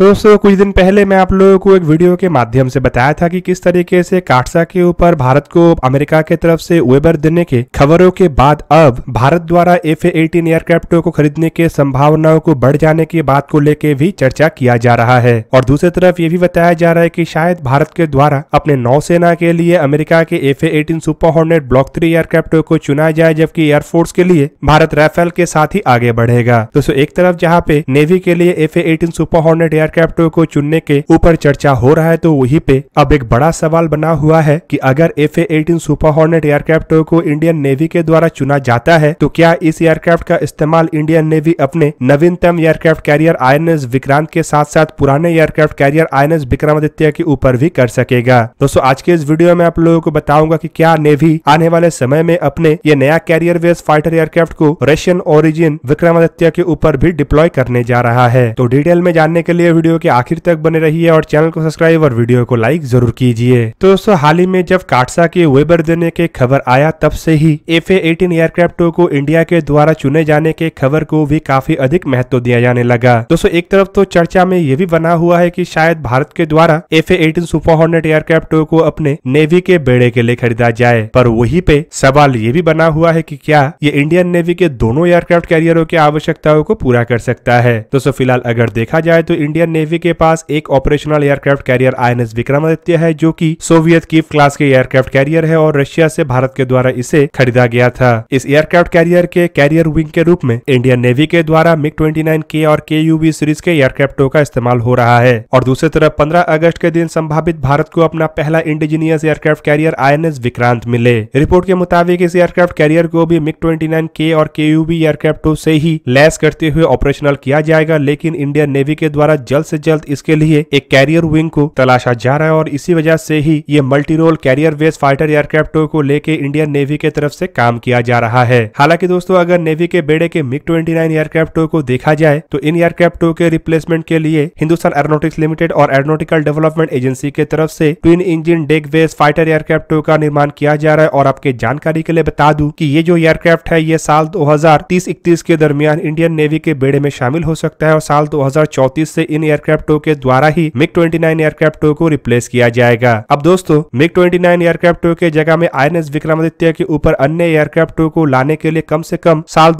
तो दोस्तों कुछ दिन पहले मैं आप लोगों को एक वीडियो के माध्यम से बताया था कि किस तरीके से काटसा के ऊपर भारत को अमेरिका के तरफ से वेबर देने के खबरों के बाद अब भारत द्वारा एफ एटीन एयरक्राफ्ट को खरीदने के संभावनाओं को बढ़ जाने की बात को लेके भी चर्चा किया जा रहा है और दूसरी तरफ ये भी बताया जा रहा है की शायद भारत के द्वारा अपने नौसेना के लिए अमेरिका के F eighteen super hornet block three aircraft को चुना जाए जबकि एयरफोर्स के लिए भारत राइफेल के साथ ही आगे बढ़ेगा दोस्तों एक तरफ जहाँ पे नेवी के लिए F eighteen super hornet air एयरक्राफ्टों को चुनने के ऊपर चर्चा हो रहा है तो वहीं पे अब एक बड़ा सवाल बना हुआ है कि अगर F eighteen super hornet aircraft को इंडियन नेवी के द्वारा चुना जाता है तो क्या इस एयरक्राफ्ट का इस्तेमाल इंडियन नेवी अपने नवीनतम एयरक्राफ्ट कैरियर आई विक्रांत के साथ साथ पुराने एयरक्राफ्ट कैरियर आई विक्रमादित्य के ऊपर भी कर सकेगा दोस्तों आज के इस वीडियो में आप लोगों को बताऊंगा की क्या नेवी आने वाले समय में अपने ये नया कैरियर वेस्ट फाइटर एयरक्राफ्ट को रशियन ओरिजिन विक्रमादित्य के ऊपर भी डिप्लॉय करने जा रहा है तो डिटेल में जानने के लिए वीडियो के आखिर तक बने रहिए और चैनल को सब्सक्राइब और वीडियो को लाइक जरूर कीजिए तो दोस्तों हाल ही में जब काटसा के वेबर देने के खबर आया तब से ही एफ एटीन एयरक्राफ्टों को इंडिया के द्वारा चुने जाने के खबर को भी काफी अधिक महत्व दिया जाने लगा दोस्तों एक तरफ तो चर्चा में ये भी बना हुआ है की शायद भारत के द्वारा F eighteen super hornet aircraft को अपने नेवी के बेड़े के लिए खरीदा जाए पर वही पे सवाल ये भी बना हुआ है की क्या ये इंडियन नेवी के दोनों एयरक्राफ्ट कैरियरों की आवश्यकताओं को पूरा कर सकता है दोस्तों फिलहाल अगर देखा जाए तो इंडिया इंडियन नेवी के पास एक operational aircraft carrier INS Vikramaditya है जो कि सोवियत कीव क्लास के एयरक्राफ्ट कैरियर है और रशिया से भारत के द्वारा इसे खरीदा गया था इस एयरक्राफ्ट कैरियर के कैरियर विंग के रूप में इंडियन नेवी के द्वारा मिग ट्वेंटी के और के सीरीज के एयरक्राफ्टों का इस्तेमाल हो रहा है और दूसरी तरफ पंद्रह अगस्त के दिन संभावित भारत को अपना पहला indigenous aircraft carrier I Vikrant मिले रिपोर्ट के मुताबिक इस एयरक्राफ्ट कैरियर को भी मिग ट्वेंटी के और के यूवी एयरक्राफ्टों से ही लैस करते हुए ऑपरेशनल किया जाएगा लेकिन इंडियन नेवी के द्वारा जल्द से जल्द इसके लिए एक कैरियर विंग को तलाशा जा रहा है और इसी वजह से ही ये multi role carrier based fighter aircraft को लेके इंडियन नेवी के तरफ से काम किया जा रहा है हालांकि दोस्तों अगर नेवी के बेड़े के मिग ट्वेंटी नाइन एयरक्राफ्ट को देखा जाए तो इन एयरक्राफ्ट के रिप्लेसमेंट के लिए हिंदुस्तान एरोनोटिक्स लिमिटेड और एरोनोटिकल डेवलपमेंट एजेंसी के तरफ से twin engine deck base fighter aircraft का निर्माण किया जा रहा है और आपके जानकारी के लिए बता दू की ये जो एयरक्राफ्ट है ये साल दो हजार के दरमियान इंडियन नेवी के बेड़े में शामिल हो सकता है और साल हजार से इन एयरक्राफ्टों के द्वारा ही मिग 29 एयरक्राफ्टो को रिप्लेस किया जाएगा अब दोस्तों मिग 29 एयरक्राफ्टो के जगह में आई विक्रमादित्य के ऊपर अन्य एयरक्राफ्टों को लाने के लिए कम ऐसी कम साल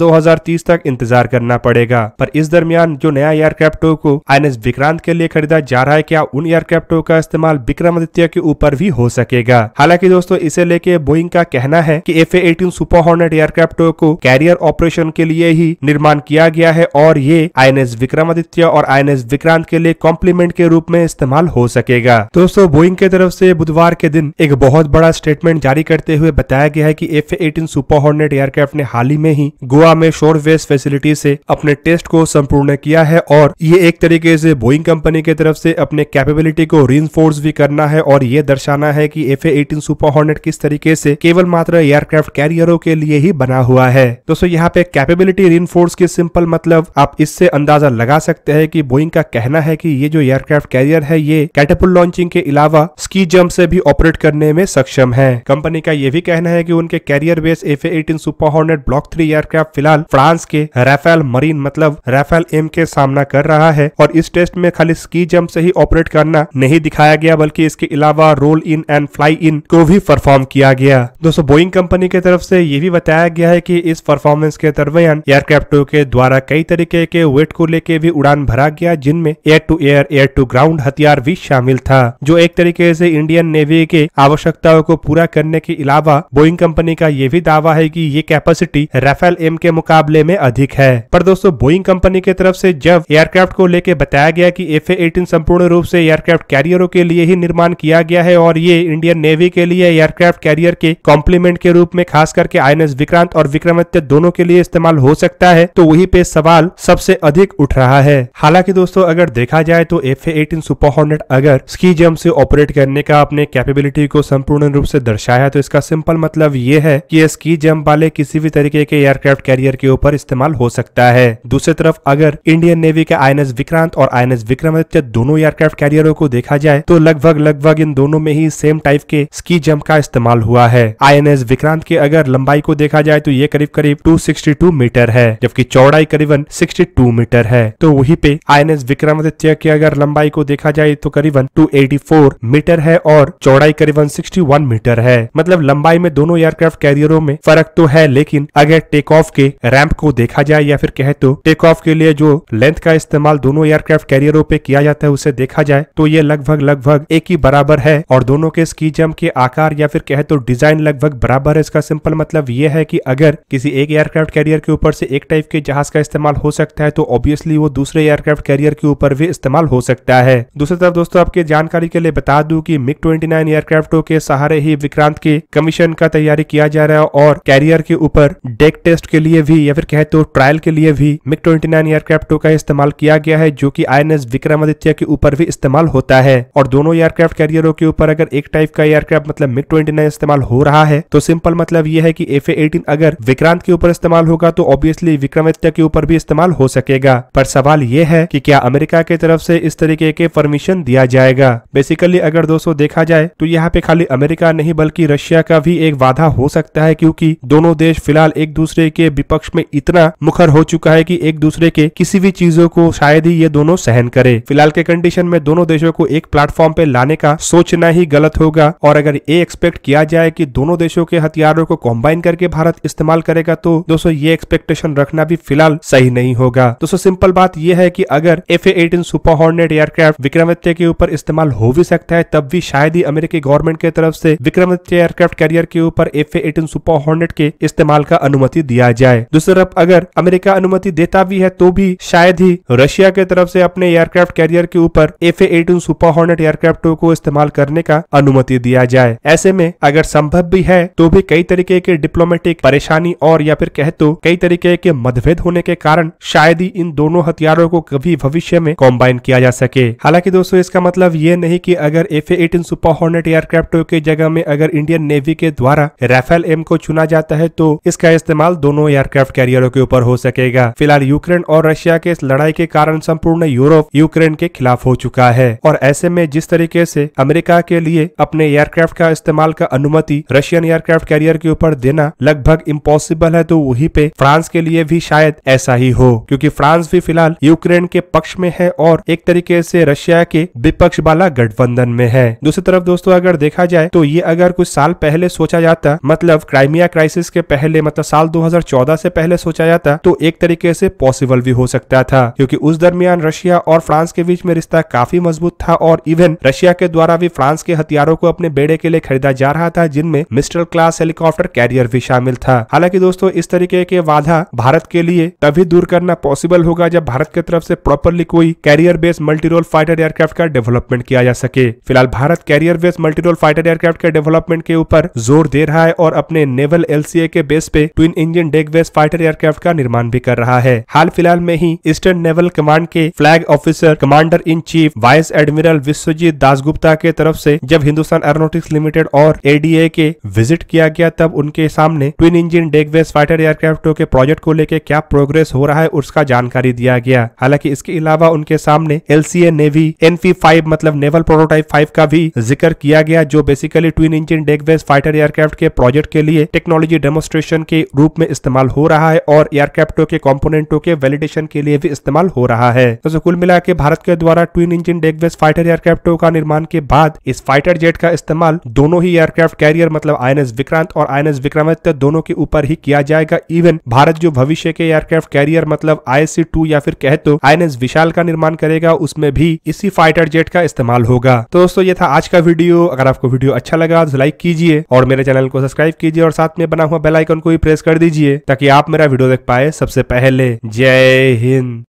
तीस तक इंतजार करना पड़ेगा पर इस दरमियान जो नया एयरक्राफ्टों को आई विक्रांत के लिए खरीदा जा रहा है क्या उन एयरक्राफ्टों का इस्तेमाल विक्रमादित्य के ऊपर भी हो सकेगा हालांकि दोस्तों इसे लेके बोइंग का कहना है की एफ एटीन सुपर हॉर्नेट एयरक्राफ्टो को कैरियर ऑपरेशन के लिए ही निर्माण किया गया है और ये आई विक्रमादित्य और आई विक्रांत श्रीकांत के लिए कॉम्प्लीमेंट के रूप में इस्तेमाल हो सकेगा दोस्तों बोइंग के तरफ से बुधवार के दिन एक बहुत बड़ा स्टेटमेंट जारी करते हुए बताया गया है कि F eighteen super hornet aircraft ने हाल ही में ही गोवा में शोर वेस्ट फैसिलिटी से अपने टेस्ट को संपूर्ण किया है और ये एक तरीके से बोइंग कंपनी के तरफ से अपने कैपेबिलिटी को री भी करना है और ये दर्शाना है की एफ एटीन सुपर हॉर्नेट किस तरीके से केवल मात्र एयरक्राफ्ट कैरियरों के लिए ही बना हुआ है दोस्तों यहाँ पे कैपेबिलिटी री के सिंपल मतलब आप इससे अंदाजा लगा सकते हैं की बोइंग का कहना है कि ये जो एयरक्राफ्ट कैरियर है ये कैटेपुल लॉन्चिंग के अलावा स्की जम्प से भी ऑपरेट करने में सक्षम है कंपनी का ये भी कहना है कि उनके carrier based F eighteen super hornet block three aircraft फिलहाल फ्रांस के राफेल मरीन मतलब राफेल एम के सामना कर रहा है और इस टेस्ट में खाली स्की जम्प से ही ऑपरेट करना नहीं दिखाया गया बल्कि इसके अलावा roll in and fly in को भी परफॉर्म किया गया दोस्तों बोइंग कंपनी की तरफ से ये भी बताया गया है कि इस परफॉर्मेंस के दरमियान एयरक्राफ्टों के द्वारा कई तरीके के वेट को लेके भी उड़ान भरा गया जिनमें में air to air air to ground हथियार भी शामिल था जो एक तरीके से इंडियन नेवी के आवश्यकताओं को पूरा करने के अलावा बोइंग कंपनी का ये भी दावा है कि ये कैपेसिटी राफेल एम के मुकाबले में अधिक है पर दोस्तों बोइंग कंपनी की तरफ से जब एयरक्राफ्ट को लेकर बताया गया कि एफ एटीन संपूर्ण रूप से एयरक्राफ्ट कैरियरों के लिए ही निर्माण किया गया है और ये इंडियन नेवी के लिए एयरक्राफ्ट कैरियर के कॉम्प्लीमेंट के रूप में खास करके आई विक्रांत और विक्रमित्य दोनों के लिए इस्तेमाल हो सकता है तो वही पे सवाल सबसे अधिक उठ रहा है हालांकि दोस्तों अगर अगर देखा जाए तो एफ एटीन सुपर हॉर्नेट अगर स्की जम्प से ऑपरेट करने का अपने कैपेबिलिटी को संपूर्ण रूप से दर्शाया तो इसका सिंपल मतलब ये है कि स्की जम्प वाले किसी भी तरीके के एयरक्राफ्ट कैरियर के ऊपर इस्तेमाल हो सकता है दूसरी तरफ अगर इंडियन नेवी के आई विक्रांत और आई विक्रमादित्य दोनों एयरक्राफ्ट कैरियरों को देखा जाए तो लगभग लगभग इन दोनों में ही सेम टाइप के स्की जम्प का इस्तेमाल हुआ है आई विक्रांत के अगर लंबाई को देखा जाए तो ये करीब करीब टू मीटर है जबकि चौड़ाई करीबन सिक्सटी मीटर है तो वही पे आई विक्रांत डायग्राम में किया अगर लंबाई को देखा जाए तो करीबन 284 मीटर है और चौड़ाई करीबन 61 मीटर है मतलब लंबाई में दोनों एयरक्राफ्ट कैरियरों में फर्क तो है लेकिन अगर टेक ऑफ के रैंप को देखा जाए या फिर कहे तो टेक ऑफ के लिए जो लेंथ का इस्तेमाल दोनों एयरक्राफ्ट कैरियरों पे किया जाता है उसे देखा जाए तो ये लगभग लगभग एक ही बराबर है और दोनों के स्की जम के आकार या फिर कहे तो डिजाइन लगभग बराबर है इसका सिंपल मतलब ये है कि अगर किसी एक एयरक्राफ्ट कैरियर के ऊपर से एक टाइप के जहाज का इस्तेमाल हो सकता है तो ऑब्वियसली वो दूसरे एयरक्राफ्ट कैरियर के ऊपर भी इस्तेमाल हो सकता है दूसरी तरफ दोस्तों आपके जानकारी के लिए बता दूं कि मिग 29 एयरक्राफ्टों के सहारे ही विक्रांत के कमीशन का तैयारी किया जा रहा है और कैरियर के ऊपर डेक टेस्ट के लिए भी या फिर कहे तो ट्रायल के लिए भी मिग 29 एयरक्राफ्टों का इस्तेमाल किया गया है जो की आई विक्रमादित्य के ऊपर भी इस्तेमाल होता है और दोनों एयरक्राफ्ट कैरियरों के ऊपर अगर एक टाइप का एयरक्राफ्ट मतलब मिग ट्वेंटी इस्तेमाल हो रहा है तो सिंपल मतलब ये है की एफ एटीन अगर विक्रांत के ऊपर इस्तेमाल होगा तो ऑब्वियसली विक्रमादित्य के ऊपर भी इस्तेमाल हो सकेगा पर सवाल ये है की क्या अमेरिका अमेरिका के तरफ से इस तरीके के परमिशन दिया जाएगा बेसिकली अगर दोस्तों देखा जाए तो यहाँ पे खाली अमेरिका नहीं बल्कि रशिया का भी एक वादा हो सकता है क्योंकि दोनों देश फिलहाल एक दूसरे के विपक्ष में इतना मुखर हो चुका है कि एक दूसरे के किसी भी चीजों को शायद ही ये दोनों सहन करे फिलहाल के कंडीशन में दोनों देशों को एक प्लेटफॉर्म पे लाने का सोचना ही गलत होगा और अगर ये एक्सपेक्ट किया जाए कि दोनों देशों के हथियारों को कॉम्बाइन करके भारत इस्तेमाल करेगा तो दोस्तों ये एक्सपेक्टेशन रखना भी फिलहाल सही नहीं होगा दोस्तों सिंपल बात यह है की अगर F eighteen super hornet aircraft Vikramaditya के ऊपर इस्तेमाल हो भी सकता है तब भी शायद ही अमेरिकी गवर्नमेंट की तरफ से विक्रमादित्य एयरक्राफ्ट कैरियर के ऊपर एफ एटीन सुपर हॉर्नेट के इस्तेमाल का अनुमति दिया जाए दूसरी तरफ अगर अमेरिका अनुमति देता भी है तो भी शायद ही रशिया के तरफ से अपने एयरक्राफ्ट कैरियर के ऊपर F eighteen super hornet aircraft को इस्तेमाल करने का अनुमति दिया जाए ऐसे में अगर संभव भी है तो भी कई तरीके के डिप्लोमेटिक परेशानी और या फिर कह तो कई तरीके के मतभेद होने के कारण शायद ही इन दोनों हथियारों को कभी भविष्य में कॉम्बाइन किया जा सके हालांकि दोस्तों इसका मतलब ये नहीं की अगर F eighteen super hornet aircraft के जगह में अगर इंडियन नेवी के द्वारा राफेल एम को चुना जाता है तो इसका इस्तेमाल दोनों एयरक्राफ्ट कैरियरों के ऊपर हो सकेगा फिलहाल यूक्रेन और रशिया के इस लड़ाई के कारण संपूर्ण यूरोप यूक्रेन के खिलाफ हो चुका है और ऐसे में जिस तरीके से अमेरिका के लिए अपने एयरक्राफ्ट का इस्तेमाल का अनुमति रशियन एयरक्राफ्ट कैरियर के ऊपर देना लगभग इम्पोसिबल है तो वही पे फ्रांस के लिए भी शायद ऐसा ही हो क्यूँकी फ्रांस भी फिलहाल यूक्रेन के पक्ष में में है और एक तरीके से रशिया के विपक्ष वाला गठबंधन में है दूसरी तरफ दोस्तों अगर देखा जाए तो ये अगर कुछ साल पहले सोचा जाता मतलब क्राइमिया क्राइसिस के पहले मतलब साल 2014 से पहले सोचा जाता तो एक तरीके से पॉसिबल भी हो सकता था क्योंकि उस दरमियान रशिया और फ्रांस के बीच में रिश्ता काफी मजबूत था और इवन रशिया के द्वारा भी फ्रांस के हथियारों को अपने बेड़े के लिए खरीदा जा रहा था जिनमें मिस्टर क्लास हेलीकॉप्टर कैरियर भी शामिल था हालांकि दोस्तों इस तरीके के बाधा भारत के लिए तभी दूर करना पॉसिबल होगा जब भारत की तरफ से प्रॉपरली कोई कोई carrier based multirole fighter aircraft का डेवलपमेंट किया जा सके फिलहाल भारत carrier based multirole fighter aircraft के डेवलपमेंट के ऊपर जोर दे रहा है और अपने नेवल एल के बेस पे twin engine deck based fighter aircraft का निर्माण भी कर रहा है हाल फिलहाल में ही ईस्टर्न नेवल कमांड के flag officer commander in chief vice admiral Vishwajit Dasgupta के तरफ से जब हिंदुस्तान एरोनोटिक्स लिमिटेड और एडीए के विजिट किया गया तब उनके सामने twin engine deck base fighter एयरक्राफ्टों के प्रोजेक्ट को लेकर क्या प्रोग्रेस हो रहा है उसका जानकारी दिया गया हालांकि इसके अलावा उनके सामने एलसीए नेवी एनपी फाइव मतलब नेवल प्रोटोटाइप फाइव का भी जिक्र किया गया जो basically twin engine deck base fighter aircraft के प्रोजेक्ट के लिए टेक्नोलॉजी डेमोस्ट्रेशन के रूप में इस्तेमाल हो रहा है और एयरक्राफ्टों के कॉम्पोनेंटों के वैलिडेशन के लिए भी इस्तेमाल हो रहा है तो कुल मिला के भारत के द्वारा ट्विन इंजन डेकबेस फाइटर एयरक्राफ्टों का निर्माण के बाद इस फाइटर जेट का इस्तेमाल दोनों ही एयरक्राफ्ट कैरियर मतलब आई विक्रांत और आई विक्रमादित्य दोनों के ऊपर ही किया जाएगा इवन भारत जो भविष्य के एयरक्राफ्ट कैरियर मतलब आई या फिर कह तो आई विशाल का का निर्माण करेगा उसमें भी इसी फाइटर जेट का इस्तेमाल होगा तो दोस्तों ये था आज का वीडियो अगर आपको वीडियो अच्छा लगा तो लाइक कीजिए और मेरे चैनल को सब्सक्राइब कीजिए और साथ में बना हुआ बेलाइकन को भी प्रेस कर दीजिए ताकि आप मेरा वीडियो देख पाए सबसे पहले जय हिंद